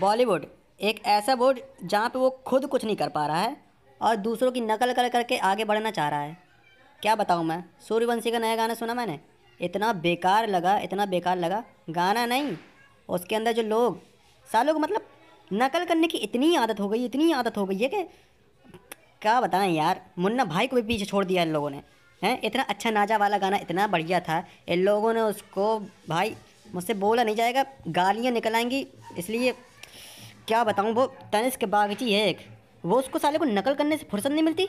बॉलीवुड एक ऐसा बोर्ड जहाँ पे वो खुद कुछ नहीं कर पा रहा है और दूसरों की नकल कर करके आगे बढ़ना चाह रहा है क्या बताऊँ मैं सूर्यवंशी का नया गाना सुना मैंने इतना बेकार लगा इतना बेकार लगा गाना नहीं उसके अंदर जो लोग सालों को मतलब नकल करने की इतनी आदत हो गई इतनी आदत हो गई है कि क्या बताएं यार मुन्ना भाई को भी पीछे छोड़ दिया इन लोगों ने हैं इतना अच्छा नाचा वाला गाना इतना बढ़िया था इन लोगों ने उसको भाई मुझसे बोला नहीं जाएगा गालियाँ निकल आएंगी इसलिए क्या बताऊँ वो तनिष्क बागची है एक वो उसको साले को नकल करने से फुर्सत नहीं मिलती